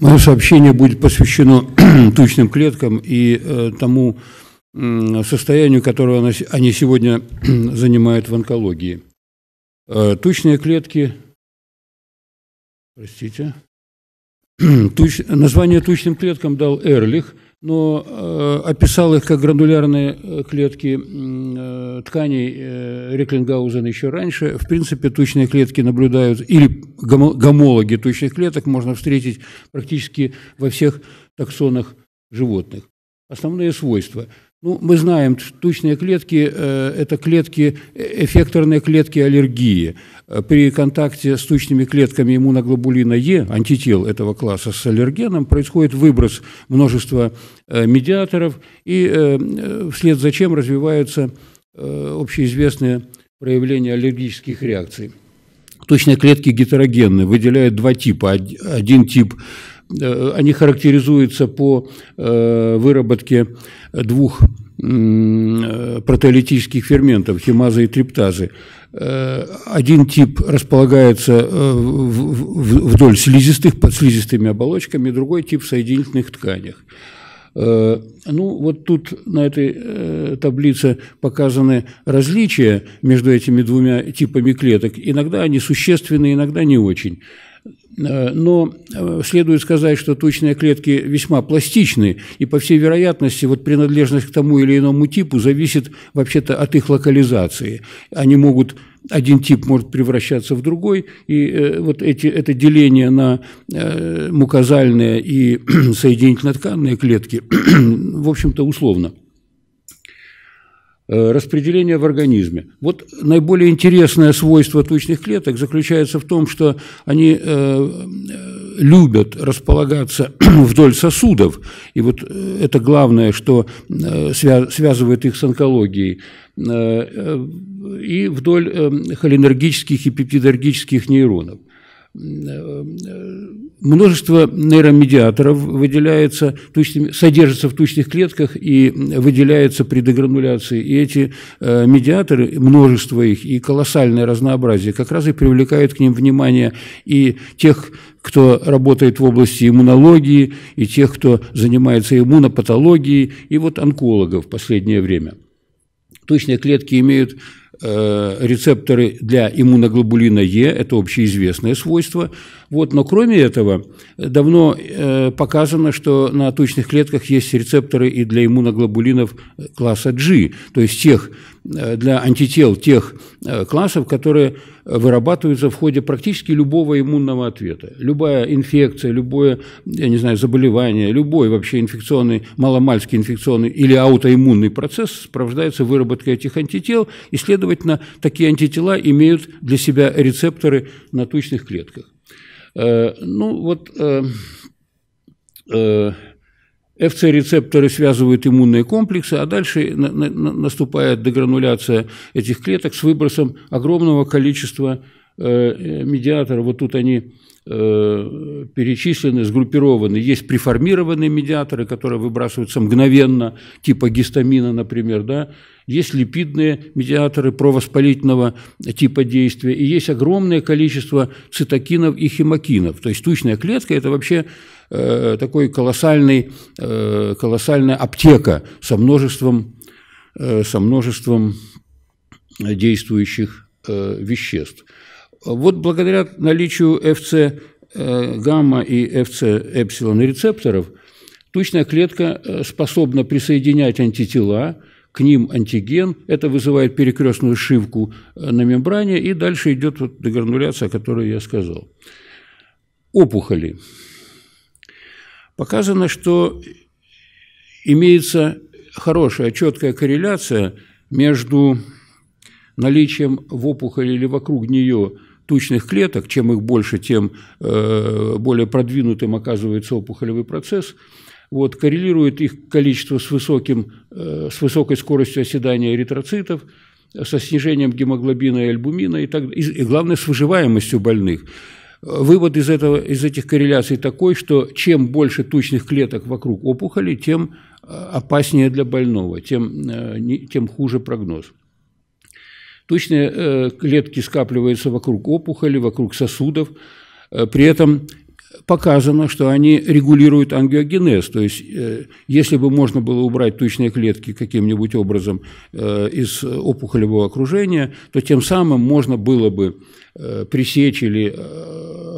Мое сообщение будет посвящено тучным клеткам и э, тому состоянию, которое они сегодня занимают в онкологии. Э, тучные клетки, простите, туч, название тучным клеткам дал Эрлих – но э, описал их как гранулярные э, клетки э, тканей э, Реклингаузена еще раньше. В принципе, тучные клетки наблюдают, или гомологи тучных клеток можно встретить практически во всех таксонах животных. Основные свойства – ну, мы знаем, тучные клетки э, это клетки, э, эффекторные клетки аллергии. Э, при контакте с тучными клетками иммуноглобулина Е, антител этого класса с аллергеном, происходит выброс множества медиаторов, и вслед за чем развиваются общеизвестные проявления аллергических реакций. Тучные клетки гетерогенны, выделяют два типа. Один тип – Э, они характеризуются по э, выработке двух э, протеолитических ферментов, химазы и триптазы. Один тип располагается вдоль слизистых, под слизистыми оболочками, другой тип в соединительных тканях. Ну, вот тут на этой таблице показаны различия между этими двумя типами клеток. Иногда они существенны, иногда не очень. Э, но э, следует сказать, что точные клетки весьма пластичны, и по всей вероятности вот принадлежность к тому или иному типу зависит вообще-то от их локализации. Они могут один тип может превращаться в другой, и э, вот эти, это деление на мукозальные и соединительно-тканные клетки, в общем-то, условно. Э, распределение в организме. Вот наиболее интересное свойство тучных клеток заключается в том, что они э, э, любят располагаться вдоль сосудов, и вот это главное, что связывает их с онкологией, и вдоль холинергических и пептидергических нейронов. Э, э, множество нейромедиаторов выделяется, тучными, содержится в тучных клетках и выделяется при дегрануляции. И эти э, медиаторы, множество их и колоссальное разнообразие, как раз и привлекают к ним внимание и тех, кто работает в области иммунологии, и тех, кто занимается иммунопатологией, и вот онкологов в последнее время. Тучные клетки имеют Э, рецепторы для иммуноглобулина Е, это общеизвестное свойство. Вот, но кроме этого, давно э, показано, что на тучных клетках есть рецепторы и для иммуноглобулинов класса G, то есть тех, э, для антител тех э, классов, которые вырабатываются в ходе практически любого иммунного ответа. Любая инфекция, любое, я не знаю, заболевание, любой вообще инфекционный, маломальский инфекционный или аутоиммунный процесс сопровождается выработкой этих антител, и, следовательно, такие антитела имеют для себя рецепторы на тучных клетках. Э, ну вот э, э, Fc рецепторы связывают иммунные комплексы, а дальше наступает дегрануляция этих клеток с выбросом огромного количества э, медиаторов. Вот тут они Э, перечислены, сгруппированы. Есть преформированные медиаторы, которые выбрасываются мгновенно, типа гистамина, например. Да? Есть липидные медиаторы провоспалительного э, типа действия. И есть огромное количество цитокинов и химокинов. То есть тучная клетка – это вообще э, такой колоссальный, э, колоссальная аптека со множеством, э, со множеством э, действующих э, веществ. Вот благодаря наличию FC э, гамма и FC эпсилон рецепторов тучная клетка э, способна присоединять антитела, к ним антиген, это вызывает перекрестную шивку э, на мембране, и дальше идет вот дегрануляция, о которой я сказал. Опухоли. Показано, что имеется хорошая, четкая корреляция между наличием в опухоли или вокруг нее тучных клеток, чем их больше, тем э, более продвинутым оказывается опухолевый процесс, вот, коррелирует их количество с, высоким, э, с высокой скоростью оседания эритроцитов, со снижением гемоглобина и альбумина, и, так, и, и главное, с выживаемостью больных. Вывод из, этого, из этих корреляций такой, что чем больше тучных клеток вокруг опухоли, тем э, опаснее для больного, тем, тем хуже прогноз. Точные э, клетки скапливаются вокруг опухоли, вокруг сосудов. Э, при этом показано, что они регулируют ангиогенез. То есть, э, если бы можно было убрать тучные клетки каким-нибудь образом из опухолевого окружения, то тем самым можно было бы пресечь или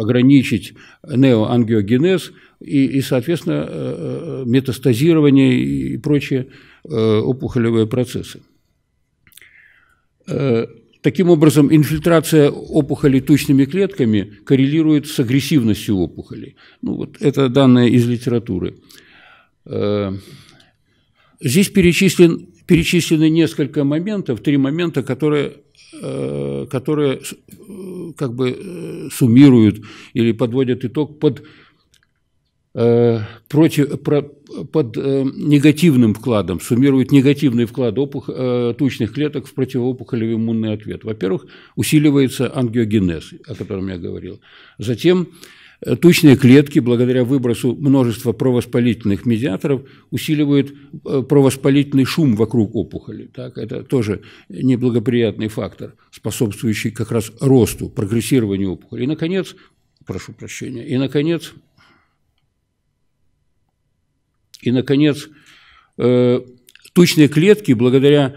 ограничить неоангиогенез и, и соответственно, метастазирование и прочие опухолевые процессы. Э, таким образом, инфильтрация опухоли тучными клетками коррелирует с агрессивностью опухоли. Ну, вот это данные из литературы. Э, здесь перечислен, перечислены несколько моментов, три момента, которые, э, которые как бы суммируют или подводят итог под Э, против, про, под э, негативным вкладом, суммирует негативный вклад опух, э, тучных клеток в противоопухолевый иммунный ответ. Во-первых, усиливается ангиогенез, о котором я говорил. Затем э, тучные клетки, благодаря выбросу множества провоспалительных медиаторов, усиливают э, провоспалительный шум вокруг опухоли. Так? Это тоже неблагоприятный фактор, способствующий как раз росту, прогрессированию опухоли. И, наконец, прошу прощения, и, наконец, и, наконец, э, тучные клетки, благодаря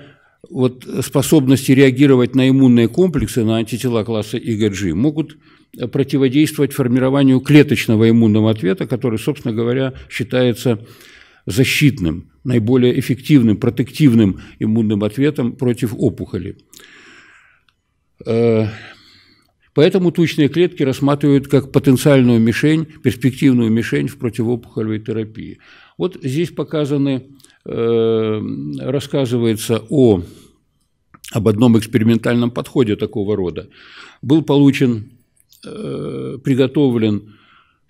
вот способности реагировать на иммунные комплексы, на антитела класса ИГГ, могут противодействовать формированию клеточного иммунного ответа, который, собственно говоря, считается защитным, наиболее эффективным, протективным иммунным ответом против опухоли. Э, поэтому тучные клетки рассматривают как потенциальную мишень, перспективную мишень в противоопухолевой терапии. Вот здесь показаны, э, рассказывается о, об одном экспериментальном подходе такого рода. Был получен, э, приготовлен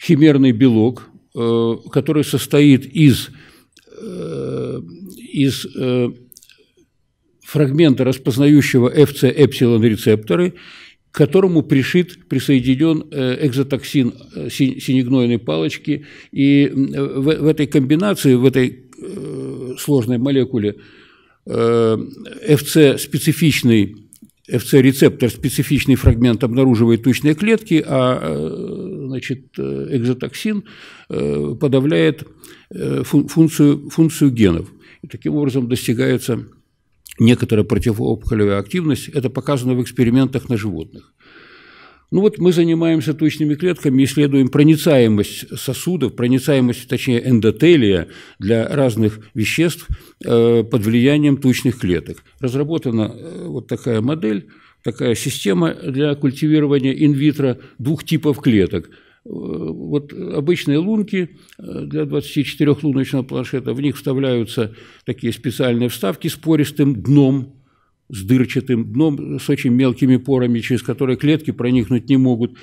химерный белок, э, который состоит из, из фрагмента распознающего FC-эпсилон-рецепторы, к которому пришит, присоединен э, экзотоксин э, синегнойной палочки. И э, в, в этой комбинации, в этой сложной молекуле FC-специфичный FC-рецептор, специфичный фрагмент обнаруживает тучные клетки, а значит, экзотоксин подавляет функцию, функцию генов. И таким образом достигается некоторая противоопухолевая активность. Это показано в экспериментах на животных. Ну вот мы занимаемся тучными клетками, исследуем проницаемость сосудов, проницаемость, точнее, эндотелия для разных веществ э, под влиянием тучных клеток. Разработана э, вот такая модель, такая система для культивирования инвитро двух типов клеток – вот обычные лунки э, для 24 луночного планшета, в них вставляются такие специальные вставки с пористым дном, с дырчатым дном, с очень мелкими порами, через которые клетки проникнуть не могут.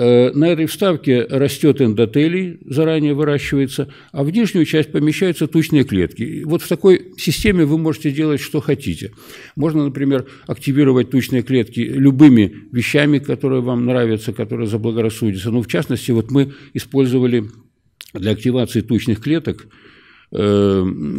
Э, на этой вставке растет эндотелий, заранее выращивается, а в нижнюю часть помещаются тучные клетки. вот в такой системе вы можете делать, что хотите. Можно, например, активировать тучные клетки любыми вещами, которые вам нравятся, которые заблагорассудятся. Ну, в частности, вот мы использовали для активации тучных клеток э,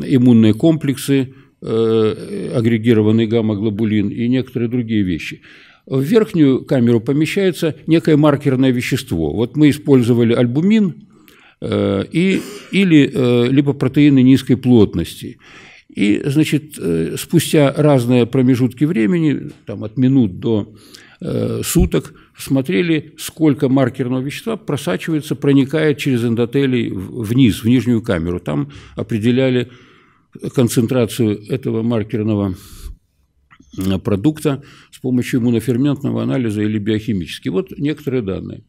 иммунные комплексы, э, агрегированный гамма-глобулин и некоторые другие вещи в верхнюю камеру помещается некое маркерное вещество. Вот мы использовали альбумин э, и, или э, либо протеины низкой плотности. И, значит, э, спустя разные промежутки времени, там, от минут до э, суток, смотрели, сколько маркерного вещества просачивается, проникает через эндотелий вниз, в нижнюю камеру. Там определяли концентрацию этого маркерного вещества Э, продукта с помощью иммуноферментного анализа или биохимически. Вот некоторые данные.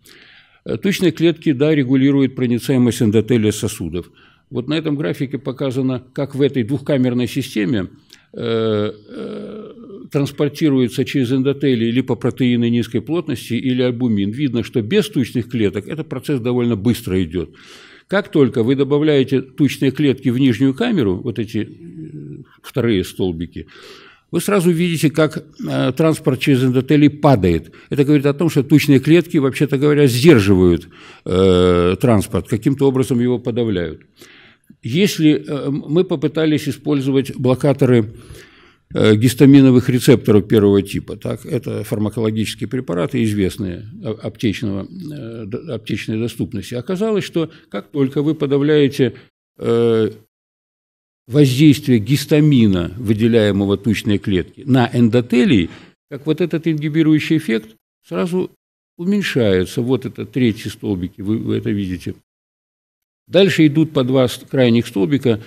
Э, тучные клетки, да, регулируют проницаемость эндотелия сосудов. Вот на этом графике показано, как в этой двухкамерной системе э, э, транспортируется через эндотелий липопротеины низкой плотности или альбумин. Видно, что без тучных клеток этот процесс довольно быстро идет. Как только вы добавляете тучные клетки в нижнюю камеру, вот эти э, вторые столбики, вы сразу видите, как э, транспорт через эндотели падает. Это говорит о том, что тучные клетки, вообще-то говоря, сдерживают э, транспорт, каким-то образом его подавляют. Если э, мы попытались использовать блокаторы э, гистаминовых рецепторов первого типа, так, это фармакологические препараты, известные аптечного, э, аптечной доступности, оказалось, что как только вы подавляете э, воздействие гистамина, выделяемого тучной клетки, на эндотелий, как вот этот ингибирующий эффект сразу уменьшается. Вот это третий столбик, вы, вы это видите. Дальше идут по два крайних столбика.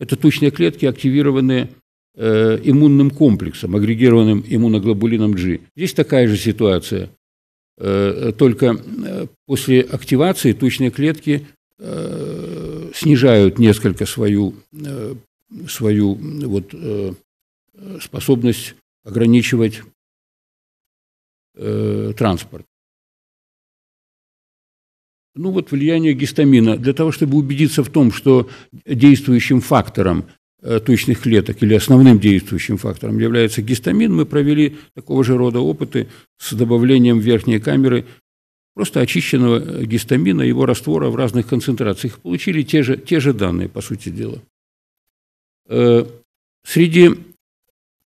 Это тучные клетки, активированные э, иммунным комплексом, агрегированным иммуноглобулином G. Здесь такая же ситуация. Э, только э, после активации тучные клетки э, снижают несколько свою э, свою вот, э, способность ограничивать э, транспорт. Ну вот влияние гистамина. Для того, чтобы убедиться в том, что действующим фактором э, точных клеток или основным действующим фактором является гистамин, мы провели такого же рода опыты с добавлением в верхние камеры просто очищенного гистамина, его раствора в разных концентрациях. Получили те же, те же данные, по сути дела. Э, среди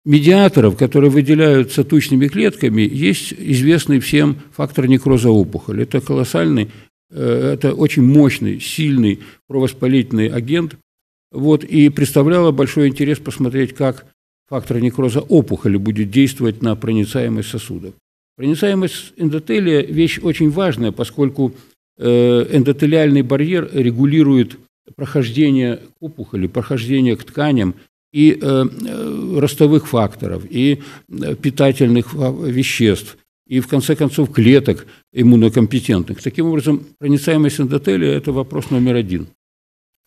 медиаторов, которые выделяются тучными клетками, есть известный всем фактор некроза опухоли. Это колоссальный, э, это очень мощный, сильный провоспалительный агент. Вот, и представляло большой интерес посмотреть, как фактор некроза опухоли будет действовать на проницаемость сосудов. Проницаемость эндотелия – вещь очень важная, поскольку э, эндотелиальный барьер регулирует прохождения к опухоли, прохождения к тканям и э, э ростовых факторов, и э, питательных веществ, и, в конце концов, клеток иммунокомпетентных. Таким образом, проницаемость эндотелия – это вопрос номер один.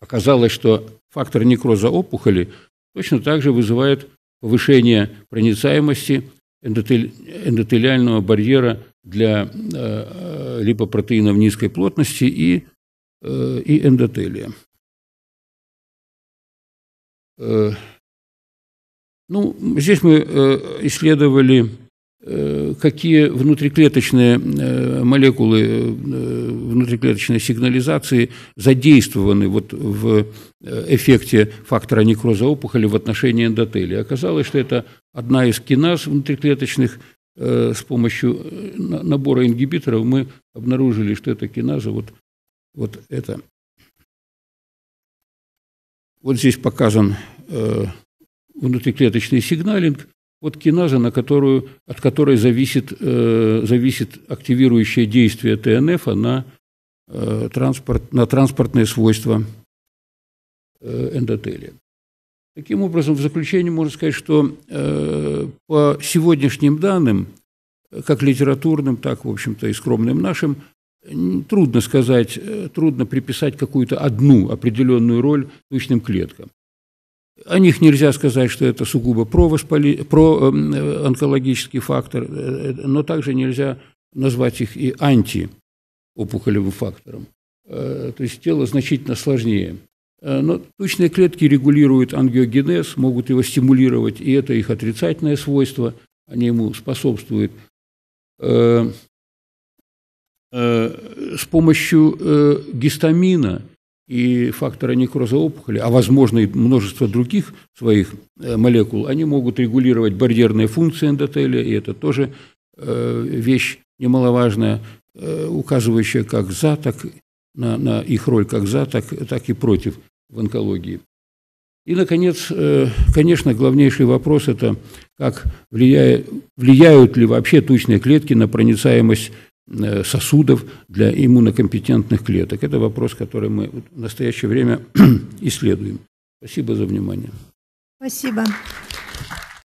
Оказалось, что фактор некроза опухоли точно так же вызывает повышение проницаемости эндотель, эндотелиального барьера для э, э липопротеинов низкой плотности и, э, и эндотелия. Ну, здесь мы э, исследовали, э, какие внутриклеточные э, молекулы внутриклеточной сигнализации задействованы вот в эффекте фактора некроза опухоли в отношении эндотелия. Оказалось, что это одна из киназ внутриклеточных, с помощью набора ингибиторов мы обнаружили, что это киназа вот, вот это. Вот здесь показан Э, внутриклеточный сигналинг от киназа, на которую, от которой зависит, э, зависит активирующее действие ТНФ на, э, транспорт, на транспортные свойства эндотелия. Таким образом, в заключение можно сказать, что по сегодняшним данным, как литературным, так, в общем-то, и скромным нашим, трудно сказать, трудно приписать какую-то одну определенную роль точным клеткам. О них нельзя сказать, что это сугубо провоспали... Э, онкологический фактор, э, э, но также нельзя назвать их и антиопухолевым фактором. То есть тело значительно сложнее. Но тучные клетки регулируют ангиогенез, могут его стимулировать, и это их отрицательное свойство, они ему способствуют. С помощью гистамина – и фактора некроза опухоли, а возможно и множество других своих э, молекул, они могут регулировать барьерные функции эндотелия, и это тоже э, вещь немаловажная, э, указывающая как за, так на, на их роль как за, так, так и против в онкологии. И, наконец, конечно, главнейший вопрос – это как влияет, влияют ли вообще тучные клетки на проницаемость Э, сосудов для иммунокомпетентных клеток. Это вопрос, который мы в настоящее время исследуем. Спасибо за внимание. Спасибо.